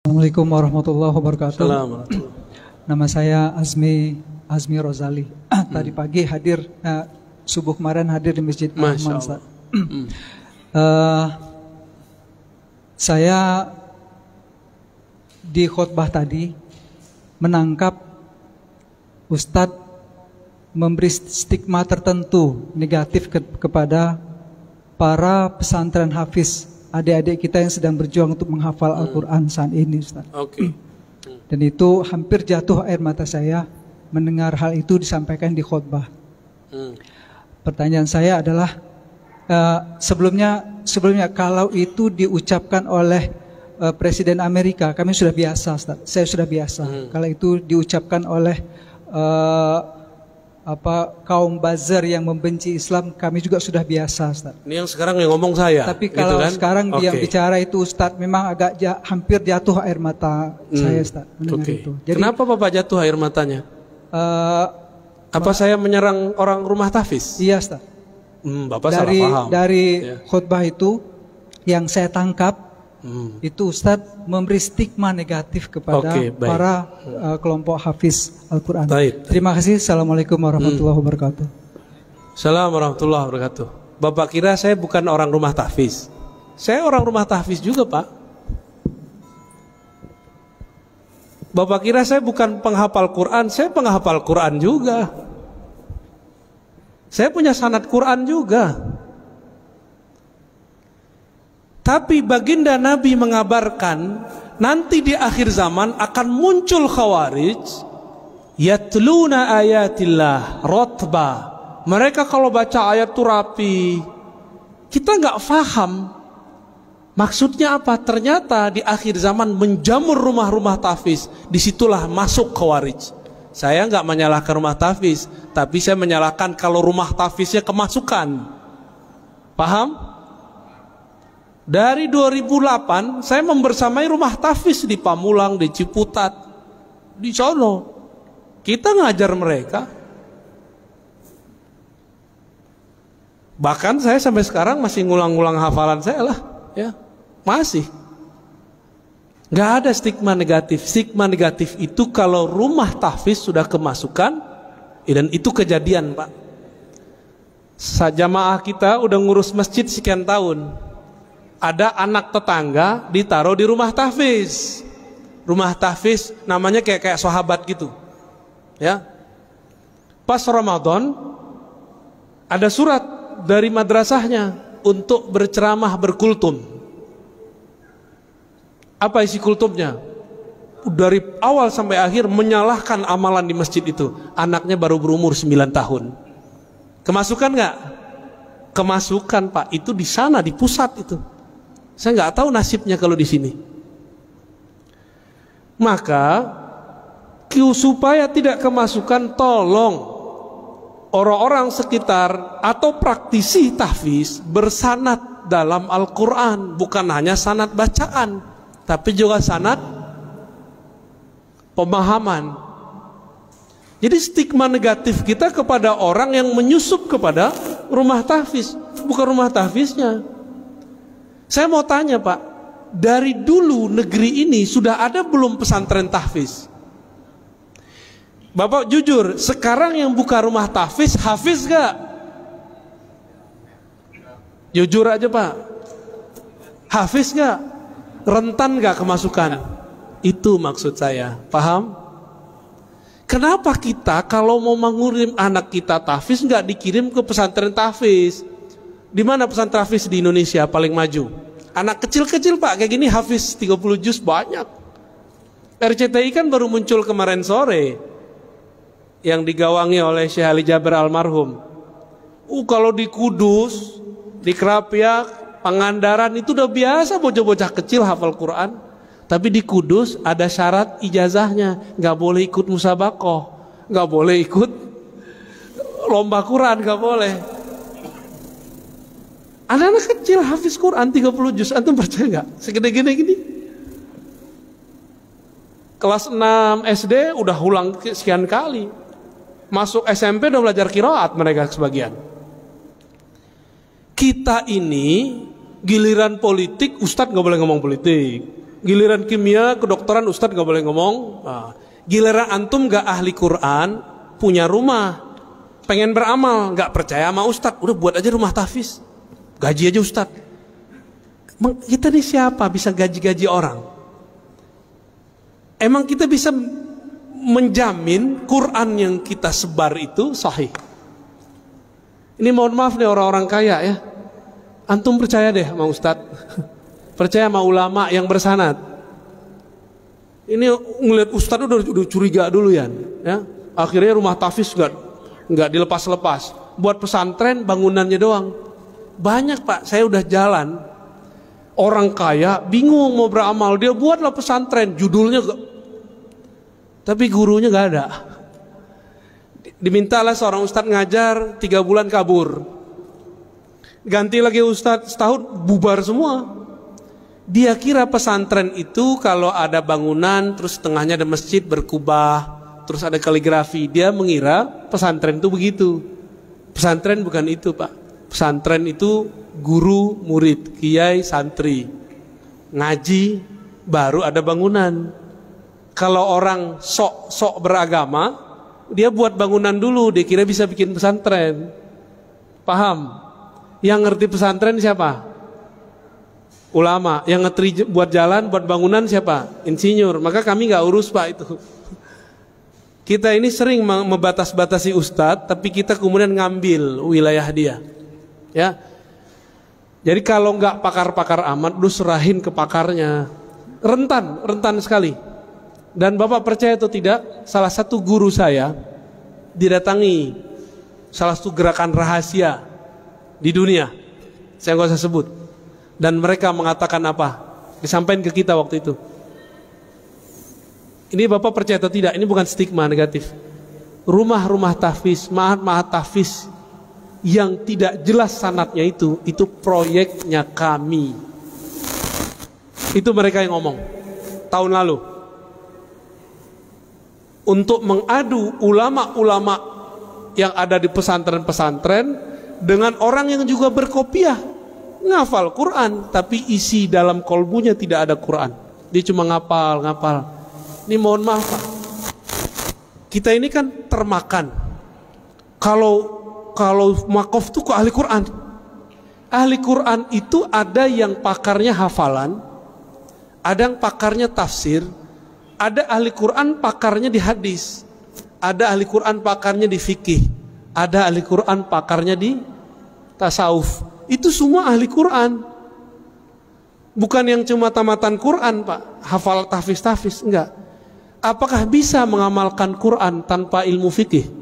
Assalamualaikum warahmatullahi wabarakatuh. Assalamualaikum. Nama saya Azmi Azmi Rozali. Hmm. Tadi pagi hadir eh, subuh kemarin hadir di Masjid Allah. uh, saya di khutbah tadi menangkap Ustadz memberi stigma tertentu negatif ke kepada para pesantren hafiz adik-adik kita yang sedang berjuang untuk menghafal hmm. Al-Quran saat ini Ustaz. Oke. Okay. Hmm. Dan itu hampir jatuh air mata saya mendengar hal itu disampaikan di khutbah. Hmm. Pertanyaan saya adalah uh, sebelumnya sebelumnya kalau itu diucapkan oleh uh, Presiden Amerika, kami sudah biasa Ustaz. Saya sudah biasa. Hmm. Kalau itu diucapkan oleh eh, apa kaum buzzer yang membenci Islam kami juga sudah biasa Ustaz. Ini yang sekarang yang ngomong saya. Tapi gitu kalau gitu kan? sekarang okay. yang bicara itu Ustaz memang agak ja, hampir jatuh air mata hmm. saya Ustaz mendengar okay. itu. Jadi, Kenapa Bapak jatuh air matanya? Uh, apa saya menyerang orang rumah Tafis? Iya Ustaz. Hmm, Bapak dari, salah paham. Dari yeah. khutbah itu yang saya tangkap Hmm. Itu Ustadz memberi stigma negatif kepada okay, para uh, kelompok hafiz Al-Quran. Terima kasih. Assalamualaikum warahmatullahi hmm. wabarakatuh. Assalamualaikum warahmatullahi wabarakatuh. Bapak kira saya bukan orang rumah tahfiz. Saya orang rumah tahfiz juga pak. Bapak kira saya bukan penghafal Quran. Saya penghafal Quran juga. Saya punya sanat Quran juga. Tapi baginda Nabi mengabarkan nanti di akhir zaman akan muncul khawarij yatluna ayatillah rotba. Mereka kalau baca ayat itu rapi. Kita nggak faham Maksudnya apa? Ternyata di akhir zaman menjamur rumah-rumah tafis. Disitulah masuk khawarij. Saya nggak menyalahkan rumah tafis, tapi saya menyalahkan kalau rumah tafisnya kemasukan. Paham? Dari 2008 saya membersamai rumah tafis di Pamulang, di Ciputat, di Sono. Kita ngajar mereka. Bahkan saya sampai sekarang masih ngulang-ngulang hafalan saya lah, ya. Masih. Gak ada stigma negatif. Stigma negatif itu kalau rumah tafis sudah kemasukan, eh, dan itu kejadian pak. Jamaah kita udah ngurus masjid sekian tahun, ada anak tetangga ditaruh di rumah tahfiz. Rumah tahfiz namanya kayak kayak sahabat gitu. Ya. Pas Ramadan ada surat dari madrasahnya untuk berceramah berkultum. Apa isi kultumnya? Dari awal sampai akhir menyalahkan amalan di masjid itu. Anaknya baru berumur 9 tahun. Kemasukan nggak? Kemasukan Pak, itu di sana di pusat itu saya nggak tahu nasibnya kalau di sini. Maka supaya tidak kemasukan tolong orang-orang sekitar atau praktisi tahfiz bersanat dalam Al-Quran bukan hanya sanat bacaan tapi juga sanat pemahaman jadi stigma negatif kita kepada orang yang menyusup kepada rumah tahfiz bukan rumah tahfiznya saya mau tanya Pak, dari dulu negeri ini sudah ada belum pesantren tahfiz? Bapak jujur, sekarang yang buka rumah tahfiz, hafiz gak? Jujur aja Pak. Hafiz gak? Rentan gak kemasukan? Itu maksud saya, paham? Kenapa kita kalau mau mengurim anak kita tahfiz nggak dikirim ke pesantren tahfiz? Di mana pesan Travis di Indonesia paling maju? Anak kecil-kecil pak kayak gini hafiz 30 juz banyak. RCTI kan baru muncul kemarin sore yang digawangi oleh Syekh Ali Jaber almarhum. Uh kalau di Kudus, di Kerapiak, Pangandaran itu udah biasa bocah-bocah kecil hafal Quran. Tapi di Kudus ada syarat ijazahnya, nggak boleh ikut musabakoh, nggak boleh ikut lomba Quran, nggak boleh. Anak-anak kecil hafiz Quran 30 juz antum percaya nggak? Segede-gede gini. Kelas 6 SD udah ulang sekian kali. Masuk SMP udah belajar kiroat mereka sebagian. Kita ini giliran politik Ustadz nggak boleh ngomong politik. Giliran kimia kedokteran Ustadz nggak boleh ngomong. Nah, giliran antum nggak ahli Quran punya rumah pengen beramal nggak percaya sama Ustadz udah buat aja rumah tafis. Gaji aja Ustaz. Kita ini siapa bisa gaji-gaji orang? Emang kita bisa menjamin Quran yang kita sebar itu sahih? Ini mohon maaf nih orang-orang kaya ya. Antum percaya deh sama Ustaz. Percaya sama ulama yang bersanat. Ini ngeliat Ustaz udah, udah curiga dulu ya. ya. Akhirnya rumah tafis nggak nggak dilepas-lepas. Buat pesantren bangunannya doang banyak pak, saya udah jalan. Orang kaya bingung mau beramal. Dia buatlah pesantren. Judulnya tapi gurunya gak ada. Dimintalah seorang ustadz ngajar tiga bulan kabur. Ganti lagi ustadz setahun bubar semua. Dia kira pesantren itu kalau ada bangunan terus tengahnya ada masjid berkubah terus ada kaligrafi dia mengira pesantren itu begitu. Pesantren bukan itu pak. Pesantren itu guru, murid, kiai, santri. Ngaji baru ada bangunan. Kalau orang sok-sok beragama, dia buat bangunan dulu, dia kira bisa bikin pesantren. Paham? Yang ngerti pesantren siapa? Ulama. Yang ngerti buat jalan, buat bangunan siapa? Insinyur. Maka kami nggak urus pak itu kita ini sering membatas-batasi ustadz, tapi kita kemudian ngambil wilayah dia ya. Jadi kalau nggak pakar-pakar amat, lu serahin ke pakarnya. Rentan, rentan sekali. Dan Bapak percaya atau tidak, salah satu guru saya didatangi salah satu gerakan rahasia di dunia. Saya nggak usah sebut. Dan mereka mengatakan apa? Disampaikan ke kita waktu itu. Ini Bapak percaya atau tidak, ini bukan stigma negatif. Rumah-rumah tafis, mahat-mahat tafis yang tidak jelas sanatnya itu itu proyeknya kami itu mereka yang ngomong tahun lalu untuk mengadu ulama-ulama yang ada di pesantren-pesantren dengan orang yang juga berkopiah ngafal Quran tapi isi dalam kolbunya tidak ada Quran dia cuma ngapal ngapal ini mohon maaf kita ini kan termakan kalau kalau makov tuh ke ahli Quran. Ahli Quran itu ada yang pakarnya hafalan, ada yang pakarnya tafsir, ada ahli Quran pakarnya di hadis, ada ahli Quran pakarnya di fikih, ada ahli Quran pakarnya di tasawuf. Itu semua ahli Quran. Bukan yang cuma tamatan Quran, Pak. Hafal tahfiz-tahfiz, enggak. Apakah bisa mengamalkan Quran tanpa ilmu fikih?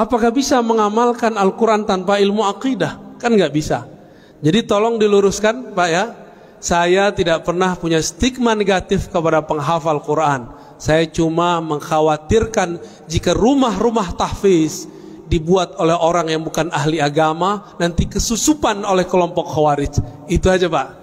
Apakah bisa mengamalkan Al-Quran tanpa ilmu akidah? Kan nggak bisa. Jadi tolong diluruskan Pak ya. Saya tidak pernah punya stigma negatif kepada penghafal Quran. Saya cuma mengkhawatirkan jika rumah-rumah tahfiz dibuat oleh orang yang bukan ahli agama nanti kesusupan oleh kelompok khawarij. Itu aja Pak.